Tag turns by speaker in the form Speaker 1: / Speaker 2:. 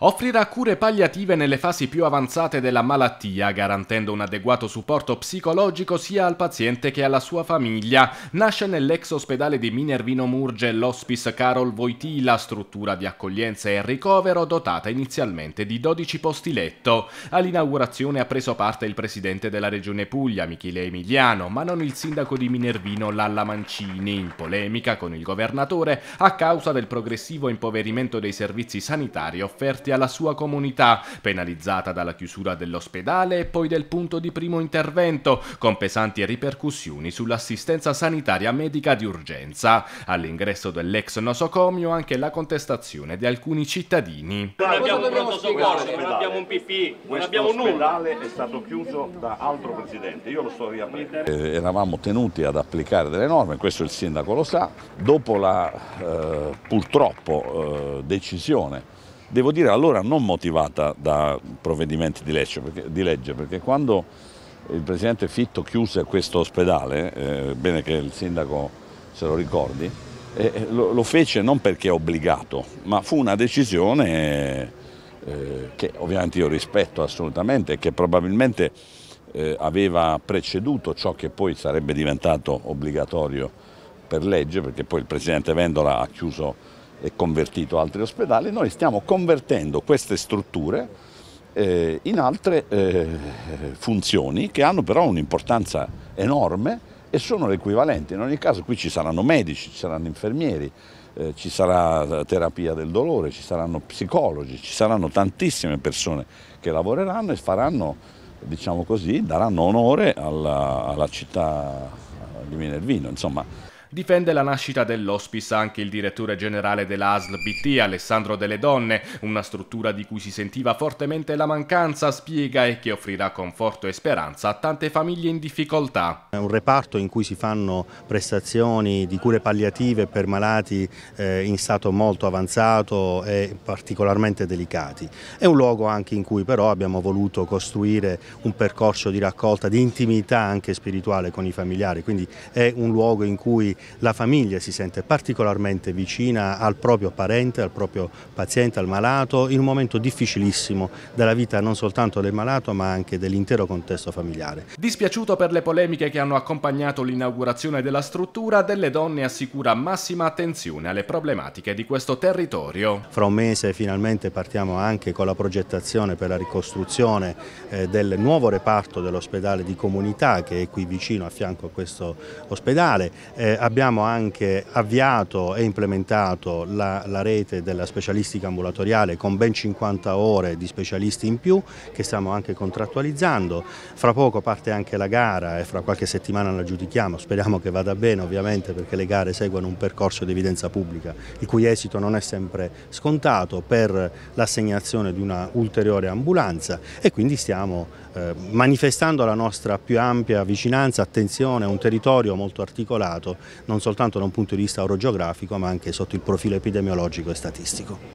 Speaker 1: Offrirà cure palliative nelle fasi più avanzate della malattia, garantendo un adeguato supporto psicologico sia al paziente che alla sua famiglia. Nasce nell'ex ospedale di Minervino Murge l'Hospice Carol Voitila, struttura di accoglienza e ricovero dotata inizialmente di 12 posti letto. All'inaugurazione ha preso parte il presidente della regione Puglia, Michele Emiliano, ma non il sindaco di Minervino, Lalla Mancini, in polemica con il governatore a causa del progressivo impoverimento dei servizi sanitari offerti offerti alla sua comunità, penalizzata dalla chiusura dell'ospedale e poi del punto di primo intervento, con pesanti ripercussioni sull'assistenza sanitaria medica di urgenza. All'ingresso dell'ex nosocomio anche la contestazione di alcuni cittadini. Non abbiamo un pronto soccorso, non abbiamo un PP, non abbiamo nulla. L'ospedale
Speaker 2: è stato chiuso da altro presidente, io lo sto riaprendo. Eh, eravamo tenuti ad applicare delle norme, questo il sindaco lo sa, dopo la eh, purtroppo eh, decisione devo dire allora non motivata da provvedimenti di legge, perché, di legge, perché quando il presidente Fitto chiuse questo ospedale, eh, bene che il sindaco se lo ricordi, eh, eh lo, lo, fece non perché obbligato, ma fu una decisione eh, che ovviamente io rispetto assolutamente e che probabilmente eh, aveva preceduto ciò che poi sarebbe diventato obbligatorio per legge, perché poi il presidente Vendola ha chiuso e convertito altri ospedali, noi stiamo convertendo queste strutture eh, in altre eh, funzioni che hanno però un'importanza enorme e sono l'equivalente. In ogni caso qui ci saranno medici, ci saranno infermieri, eh, ci sarà terapia del dolore, ci saranno psicologi, ci saranno tantissime persone che lavoreranno e faranno, diciamo così,
Speaker 1: daranno onore alla, alla città di Minervino. Insomma. Difende la nascita dell'ospice anche il direttore generale dell'ASL BT Alessandro Delle Donne, una struttura di cui si sentiva fortemente la mancanza, spiega e che offrirà conforto e speranza a tante famiglie in difficoltà.
Speaker 3: È un reparto in cui si fanno prestazioni di cure palliative per malati eh, in stato molto avanzato e particolarmente delicati. È un luogo anche in cui però abbiamo voluto costruire un percorso di raccolta, di intimità anche spirituale con i familiari, quindi è un luogo in cui la famiglia si sente particolarmente vicina al proprio parente, al proprio paziente, al malato, in un momento difficilissimo della vita non soltanto del malato ma anche dell'intero contesto
Speaker 1: familiare. Dispiaciuto per le polemiche che hanno accompagnato l'inaugurazione della struttura, Delle Donne assicura massima attenzione alle problematiche di questo territorio.
Speaker 3: Fra un mese finalmente partiamo anche con la progettazione per la ricostruzione eh, del nuovo reparto dell'ospedale di comunità che è qui vicino a fianco a questo ospedale. Eh, abbiamo anche avviato e implementato la, la, rete della specialistica ambulatoriale con ben 50 ore di specialisti in più che stiamo anche contrattualizzando. Fra poco parte anche la gara e fra qualche settimana la giudichiamo, speriamo che vada bene ovviamente perché le gare seguono un percorso di evidenza pubblica il cui esito non è sempre scontato per l'assegnazione di una ulteriore ambulanza e quindi stiamo eh, manifestando la nostra più ampia vicinanza, attenzione a un territorio molto articolato non soltanto
Speaker 1: da un punto di vista orogeografico ma anche sotto il profilo epidemiologico e statistico.